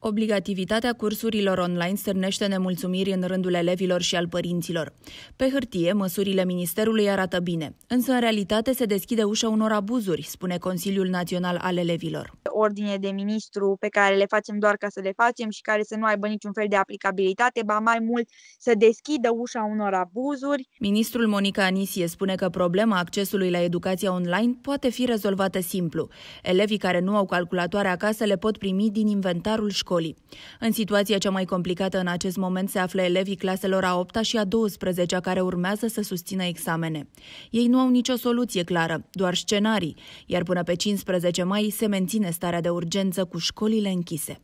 Obligativitatea cursurilor online stârnește nemulțumiri în rândul elevilor și al părinților. Pe hârtie, măsurile ministerului arată bine, însă în realitate se deschide ușa unor abuzuri, spune Consiliul Național al Elevilor. Ordine de ministru pe care le facem doar ca să le facem și care să nu aibă niciun fel de aplicabilitate, ba mai mult să deschidă ușa unor abuzuri. Ministrul Monica Anisie spune că problema accesului la educația online poate fi rezolvată simplu. Elevii care nu au calculatoare acasă le pot primi din inventarul școlii școlii. În situația cea mai complicată în acest moment se află elevii claselor a 8 -a și a 12 -a care urmează să susțină examene. Ei nu au nicio soluție clară, doar scenarii, iar până pe 15 mai se menține starea de urgență cu școlile închise.